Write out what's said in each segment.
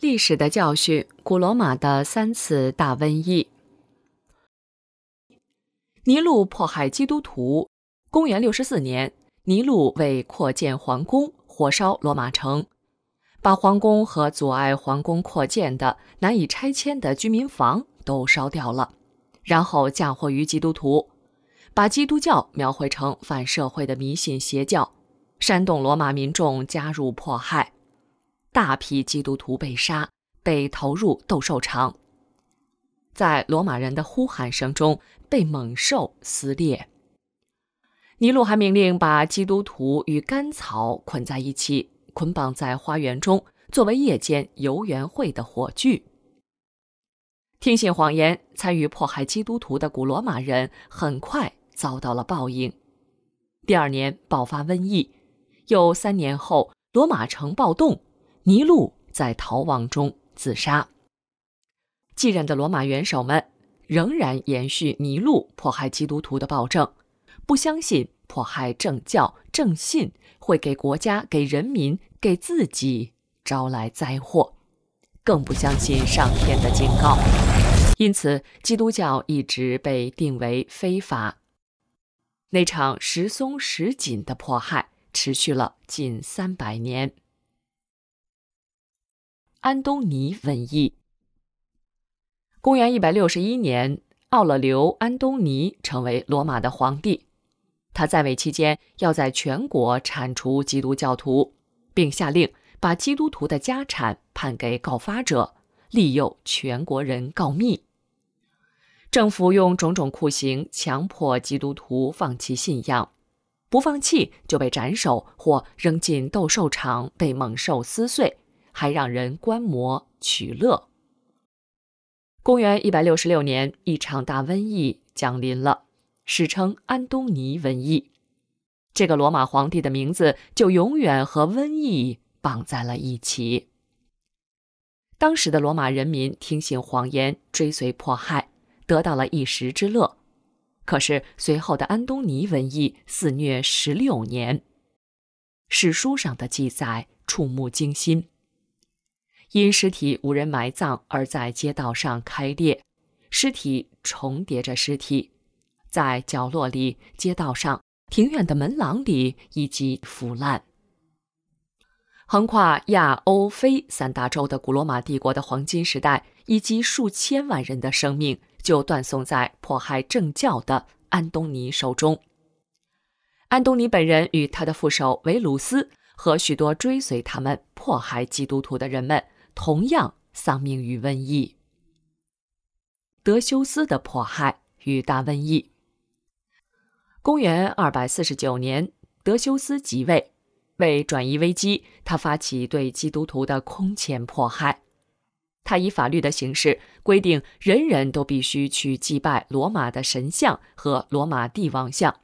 历史的教训：古罗马的三次大瘟疫。尼禄迫害基督徒。公元六十四年，尼禄为扩建皇宫，火烧罗马城，把皇宫和阻碍皇宫扩建的难以拆迁的居民房都烧掉了，然后嫁祸于基督徒，把基督教描绘成反社会的迷信邪教，煽动罗马民众加入迫害。大批基督徒被杀，被投入斗兽场，在罗马人的呼喊声中被猛兽撕裂。尼禄还命令把基督徒与干草捆在一起，捆绑在花园中，作为夜间游园会的火炬。听信谎言参与迫害基督徒的古罗马人，很快遭到了报应。第二年爆发瘟疫，又三年后罗马城暴动。尼禄在逃亡中自杀。继任的罗马元首们仍然延续尼禄迫害基督徒的暴政，不相信迫害政教正信会给国家、给人民、给自己招来灾祸，更不相信上天的警告。因此，基督教一直被定为非法。那场时松时紧的迫害持续了近三百年。安东尼瘟疫。公元一百六十一年，奥勒留·安东尼成为罗马的皇帝。他在位期间，要在全国铲除基督教徒，并下令把基督徒的家产判给告发者，利诱全国人告密。政府用种种酷刑强迫基督徒放弃信仰，不放弃就被斩首或扔进斗兽场被猛兽撕碎。还让人观摩取乐。公元一百六十六年，一场大瘟疫降临了，史称安东尼瘟疫。这个罗马皇帝的名字就永远和瘟疫绑在了一起。当时的罗马人民听信谎言，追随迫害，得到了一时之乐。可是随后的安东尼瘟疫肆虐十六年，史书上的记载触目惊心。因尸体无人埋葬而在街道上开裂，尸体重叠着尸体，在角落里、街道上、庭院的门廊里以及腐烂。横跨亚欧非三大洲的古罗马帝国的黄金时代，以及数千万人的生命就断送在迫害政教的安东尼手中。安东尼本人与他的副手维鲁斯和许多追随他们迫害基督徒的人们。同样丧命于瘟疫。德修斯的迫害与大瘟疫。公元二百四十九年，德修斯即位，为转移危机，他发起对基督徒的空前迫害。他以法律的形式规定，人人都必须去祭拜罗马的神像和罗马帝王像，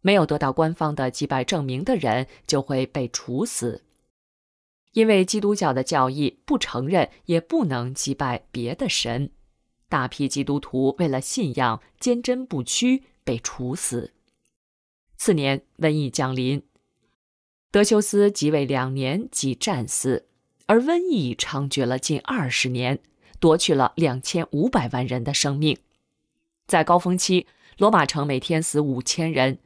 没有得到官方的祭拜证明的人就会被处死。因为基督教的教义不承认，也不能击败别的神，大批基督徒为了信仰坚贞不屈，被处死。次年，瘟疫降临，德修斯即位两年即战死，而瘟疫猖獗了近二十年，夺去了两千五百万人的生命。在高峰期，罗马城每天死五千人。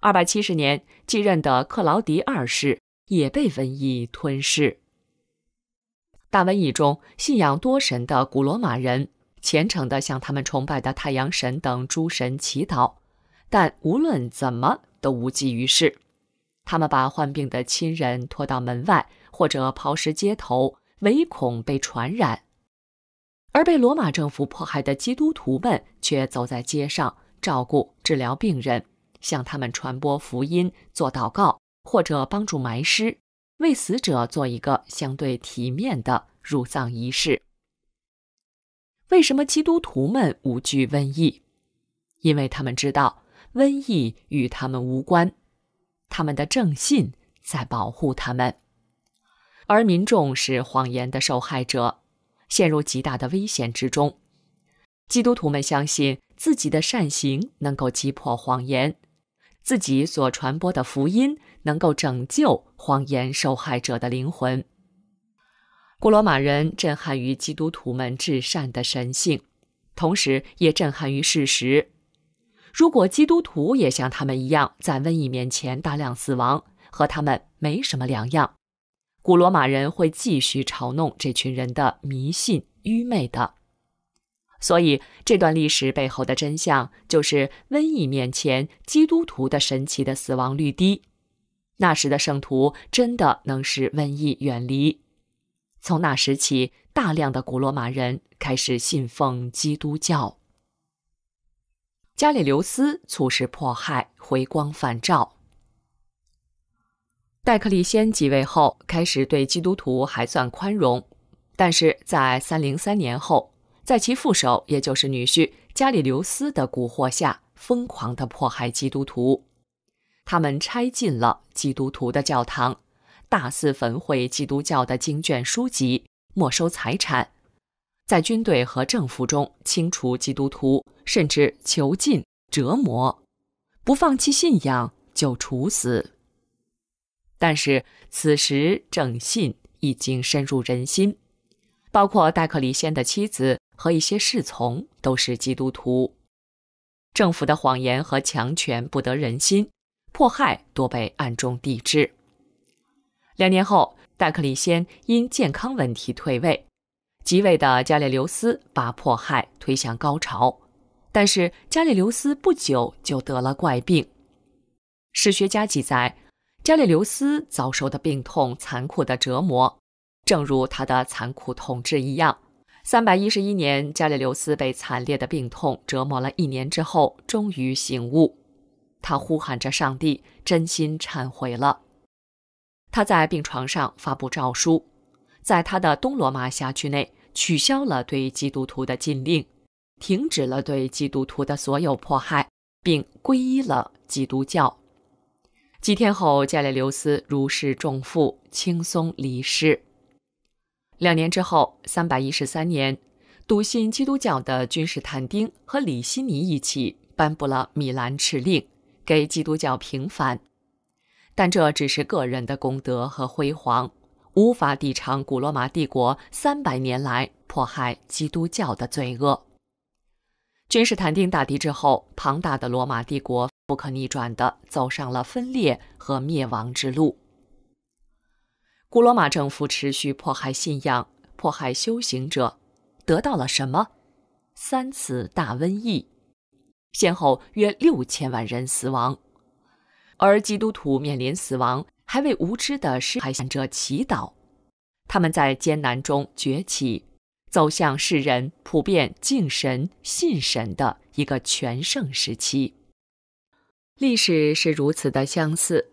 二百七十年，继任的克劳迪二世。也被瘟疫吞噬。大瘟疫中，信仰多神的古罗马人虔诚地向他们崇拜的太阳神等诸神祈祷，但无论怎么都无济于事。他们把患病的亲人拖到门外，或者抛尸街头，唯恐被传染。而被罗马政府迫害的基督徒们却走在街上，照顾治疗病人，向他们传播福音，做祷告。或者帮助埋尸，为死者做一个相对体面的入葬仪式。为什么基督徒们无惧瘟疫？因为他们知道瘟疫与他们无关，他们的正信在保护他们，而民众是谎言的受害者，陷入极大的危险之中。基督徒们相信自己的善行能够击破谎言，自己所传播的福音。能够拯救谎言受害者的灵魂。古罗马人震撼于基督徒们至善的神性，同时也震撼于事实：如果基督徒也像他们一样在瘟疫面前大量死亡，和他们没什么两样。古罗马人会继续嘲弄这群人的迷信愚昧的。所以，这段历史背后的真相就是：瘟疫面前，基督徒的神奇的死亡率低。那时的圣徒真的能使瘟疫远离。从那时起，大量的古罗马人开始信奉基督教。加里留斯促使迫害回光返照。戴克里先继位后，开始对基督徒还算宽容，但是在三零三年后，在其副手也就是女婿加里留斯的蛊惑下，疯狂的迫害基督徒。他们拆尽了基督徒的教堂，大肆焚毁基督教的经卷书籍，没收财产，在军队和政府中清除基督徒，甚至囚禁、折磨，不放弃信仰就处死。但是此时正信已经深入人心，包括戴克里先的妻子和一些侍从都是基督徒。政府的谎言和强权不得人心。迫害多被暗中抵制。两年后，戴克里先因健康问题退位，即位的加列留斯把迫害推向高潮。但是，加列留斯不久就得了怪病。史学家记载，加列留斯遭受的病痛残酷的折磨，正如他的残酷统治一样。三百一十一年，加列留斯被惨烈的病痛折磨了一年之后，终于醒悟。他呼喊着上帝，真心忏悔了。他在病床上发布诏书，在他的东罗马辖区内取消了对基督徒的禁令，停止了对基督徒的所有迫害，并皈依了基督教。几天后，加列留斯如释重负，轻松离世。两年之后，三百一十三年，笃信基督教的君士坦丁和李希尼一起颁布了米兰敕令。给基督教平反，但这只是个人的功德和辉煌，无法抵偿古罗马帝国三百年来迫害基督教的罪恶。君士坦丁大帝之后，庞大的罗马帝国不可逆转地走上了分裂和灭亡之路。古罗马政府持续迫害信仰、迫害修行者，得到了什么？三次大瘟疫。先后约六千万人死亡，而基督徒面临死亡，还为无知的失害者祈祷。他们在艰难中崛起，走向世人普遍敬神信神的一个全盛时期。历史是如此的相似，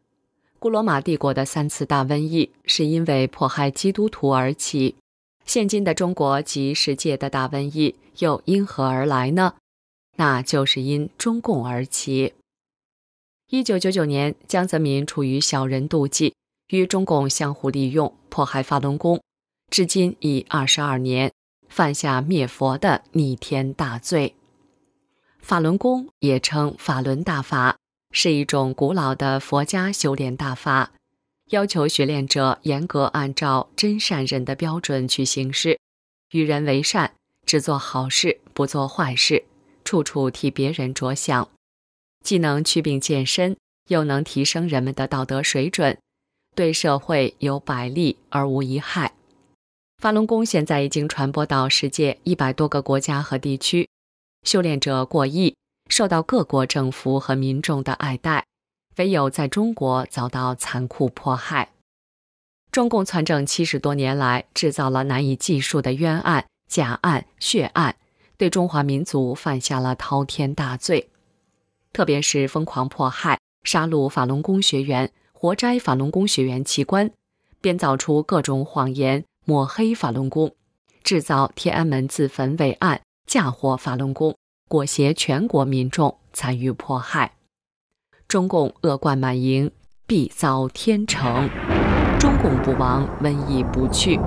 古罗马帝国的三次大瘟疫是因为迫害基督徒而起，现今的中国及世界的大瘟疫又因何而来呢？那就是因中共而起。一九九九年，江泽民处于小人妒忌，与中共相互利用，迫害法轮功，至今已二十二年，犯下灭佛的逆天大罪。法轮功也称法轮大法，是一种古老的佛家修炼大法，要求学练者严格按照真善忍的标准去行事，与人为善，只做好事，不做坏事。处处替别人着想，既能祛病健身，又能提升人们的道德水准，对社会有百利而无一害。法轮功现在已经传播到世界一百多个国家和地区，修炼者过亿，受到各国政府和民众的爱戴，唯有在中国遭到残酷迫害。中共篡政七十多年来，制造了难以计数的冤案、假案、血案。对中华民族犯下了滔天大罪，特别是疯狂迫害、杀戮法轮功学员，活摘法轮功学员器官，编造出各种谎言抹黑法轮功，制造天安门自焚伪案，嫁祸法轮功，裹挟全国民众参与迫害。中共恶贯满盈，必遭天惩。中共不亡，瘟疫不去。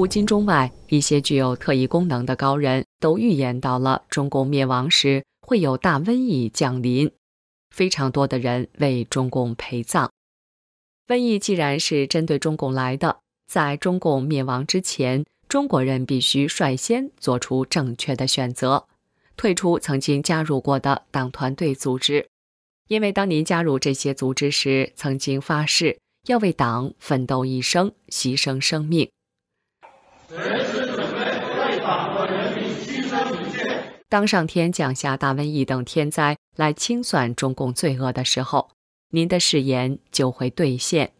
古今中外，一些具有特异功能的高人都预言到了中共灭亡时会有大瘟疫降临，非常多的人为中共陪葬。瘟疫既然是针对中共来的，在中共灭亡之前，中国人必须率先做出正确的选择，退出曾经加入过的党团队组织，因为当您加入这些组织时，曾经发誓要为党奋斗一生，牺牲生命。随时准备为党和人民牺牲一切。当上天降下大瘟疫等天灾来清算中共罪恶的时候，您的誓言就会兑现。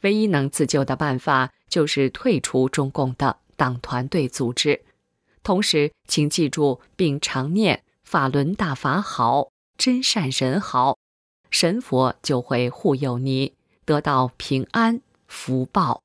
唯一能自救的办法就是退出中共的党团队组织。同时，请记住并常念法轮大法好，真善人好，神佛就会护佑你，得到平安福报。